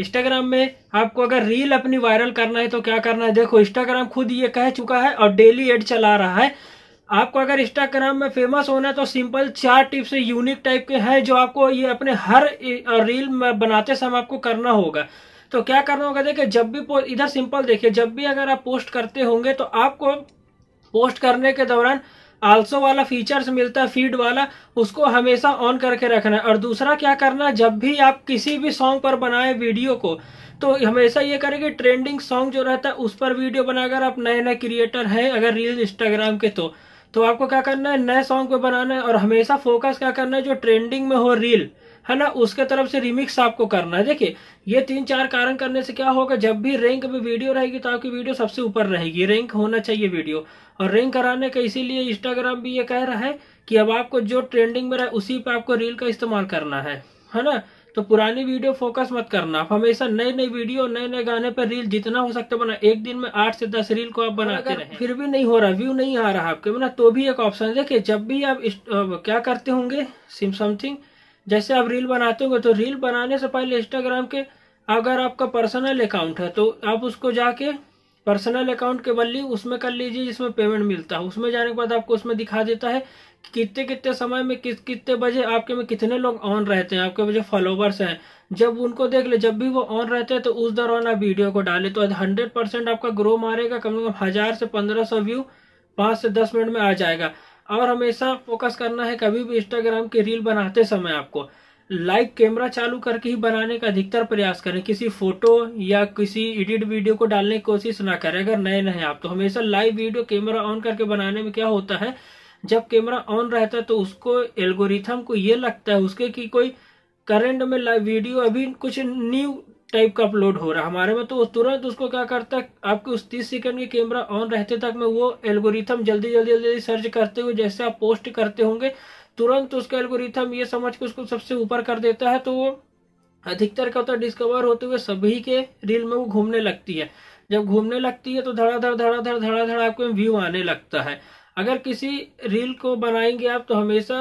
Instagram में आपको अगर रील अपनी वायरल करना है तो क्या करना है देखो इंस्टाग्राम खुद ये कह चुका है और डेली एड चला रहा है आपको अगर इंस्टाग्राम में फेमस होना है तो सिंपल चार टिप्स यूनिक टाइप के हैं जो आपको ये अपने हर रील में बनाते समय आपको करना होगा तो क्या करना होगा देखिए जब भी इधर सिंपल देखिए जब भी अगर आप पोस्ट करते होंगे तो आपको पोस्ट करने के दौरान आल्सो वाला फीचर्स मिलता है फीड वाला उसको हमेशा ऑन करके रखना है और दूसरा क्या करना है जब भी आप किसी भी सॉन्ग पर बनाए वीडियो को तो हमेशा ये करें कि ट्रेंडिंग सॉन्ग जो रहता है उस पर वीडियो बनाकर आप नए नए क्रिएटर हैं अगर रील इंस्टाग्राम के तो तो आपको क्या करना है नए सॉन्ग पे बनाना है और हमेशा फोकस क्या करना है जो ट्रेंडिंग में हो रील है ना उसके तरफ से रिमिक्स आपको करना है देखिए ये तीन चार कारण करने से क्या होगा जब भी रैंक में वीडियो रहेगी तो आपकी वीडियो सबसे ऊपर रहेगी रैंक होना चाहिए वीडियो और रिंग कराने का इसीलिए इंस्टाग्राम भी ये कह रहा है कि अब आपको जो ट्रेंडिंग में रहे उसी पर आपको रील का इस्तेमाल करना है है ना तो पुरानी वीडियो फोकस मत करना आप हमेशा नई नई वीडियो नए नए गाने पर रील जितना हो सकता बना एक दिन में आठ से दस रील को आप बनाते रहे फिर भी नहीं हो रहा व्यू नहीं आ रहा आपके बना तो भी एक ऑप्शन देखिए जब भी आप क्या करते होंगे सिम समथिंग जैसे आप रील बनाते होंगे तो रील बनाने से पहले इंस्टाग्राम के अगर आपका पर्सनल अकाउंट है तो आप उसको जाके पर्सनल अकाउंट के बदली उसमें कर लीजिए जिसमें पेमेंट मिलता है उसमें जाने के बाद आपको उसमें दिखा देता है कितने कितने समय में किस कितने बजे आपके में कितने लोग ऑन रहते हैं आपके जो फॉलोवर्स हैं जब उनको देख ले जब भी वो ऑन रहते हैं तो उस दौरान आप वीडियो को डालें तो हंड्रेड परसेंट आपका ग्रो मारेगा कम से कम हज़ार से पंद्रह सौ व्यू पाँच से दस मिनट में आ जाएगा और हमेशा फोकस करना है कभी भी इंस्टाग्राम की रील बनाते समय आपको लाइव कैमरा चालू करके ही बनाने का अधिकतर प्रयास करें किसी फोटो या किसी एडिट वीडियो को डालने की कोशिश ना करें अगर नए नए आप तो हमेशा लाइव वीडियो कैमरा ऑन करके बनाने में क्या होता है जब कैमरा ऑन रहता है तो उसको एल्गोरिथम को ये लगता है उसके कि कोई करंट में लाइव वीडियो अभी कुछ न्यू टाइप का अपलोड हो रहा है हमारे में तो तुरंत उसको क्या करता है आपके उस तीस सेकंड के कैमरा ऑन रहते तक में वो एल्गोरिथम जल्दी जल्दी जल्दी सर्च करते हुए जैसे आप पोस्ट करते होंगे तुरंत उसका एल्गोरिथम ये समझ के उसको सबसे ऊपर कर देता है तो वो अधिकतर क्या होता है डिस्कवर होते हुए सभी के रील में वो घूमने लगती है जब घूमने लगती है तो धड़ाधड़ धड़ाधड़ धड़ाधड़ आपको व्यू आने लगता है अगर किसी रील को बनाएंगे आप तो हमेशा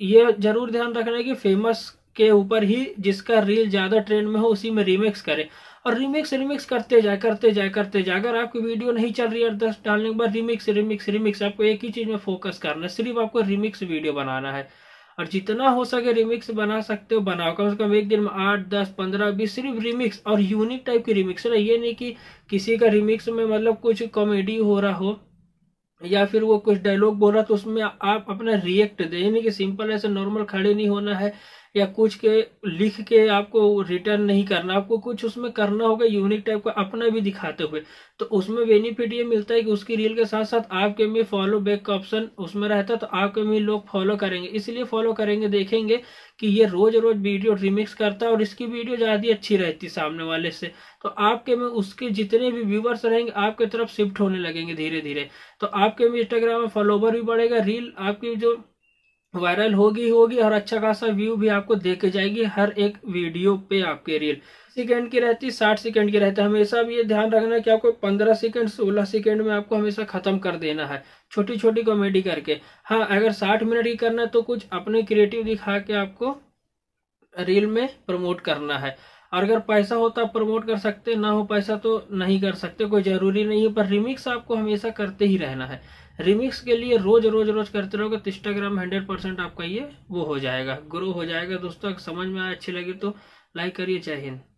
ये जरूर ध्यान रखना है कि फेमस के ऊपर ही जिसका रील ज़्यादा ट्रेंड में हो उसी में रिमिक्स करें और रीमिक्स रीमिक्स करते जाए करते जाए करते जाए अगर आपकी वीडियो नहीं चल रही है दस डालने के बाद रीमिक्स रीमिक्स रीमिक्स आपको एक ही चीज़ में फोकस करना है सिर्फ आपको रीमिक्स वीडियो बनाना है और जितना हो सके रिमिक्स बना सकते हो बनाओ कम से कम एक दिन में आठ दस पंद्रह बीस सिर्फ रिमिक्स और यूनिक टाइप की रिमिक्स ना ये नहीं कि किसी का रिमिक्स में मतलब कुछ कॉमेडी हो रहा हो या फिर वो कुछ डायलॉग बोल रहा तो उसमें आप अपना रिएक्ट दें यानी कि सिंपल ऐसे नॉर्मल खड़े नहीं होना है या कुछ के लिख के आपको रिटर्न नहीं करना आपको कुछ उसमें करना होगा यूनिक टाइप का अपना भी दिखाते हुए तो उसमें बेनिफिट ये मिलता है कि उसकी रील के साथ साथ आपके में फॉलो बैक का ऑप्शन उसमें रहता है तो आपके में लोग फॉलो करेंगे इसलिए फॉलो करेंगे देखेंगे कि ये रोज रोज वीडियो रिमिक्स करता है और इसकी वीडियो ज़्यादा अच्छी रहती सामने वाले से तो आपके में उसके जितने भी व्यूवर्स रहेंगे आपके तरफ शिफ्ट होने लगेंगे धीरे धीरे तो आपके में इंस्टाग्राम में फॉलोवर भी बढ़ेगा रील आपकी जो वायरल होगी होगी और अच्छा खासा व्यू भी आपको देखे जाएगी हर एक वीडियो पे आपके रील सेकेंड की रहती साठ सेकेंड की रहती है हमेशा भी ये ध्यान रखना कि आपको पंद्रह सेकेंड सोलह सेकेंड में आपको हमेशा ख़त्म कर देना है छोटी छोटी कॉमेडी करके हाँ अगर साठ मिनट की करना है तो कुछ अपने क्रिएटिव दिखा के आपको रील में प्रमोट करना है और अगर पैसा हो तो आप प्रमोट कर सकते ना हो पैसा तो नहीं कर सकते कोई ज़रूरी नहीं है पर रिमिक्स आपको हमेशा करते ही रहना है रिमिक्स के लिए रोज रोज रोज करते रहोगे तो इंस्टाग्राम हंड्रेड परसेंट आपका ये वो हो जाएगा ग्रो हो जाएगा दोस्तों समझ में आए अच्छी लगी तो लाइक करिए जय हिंद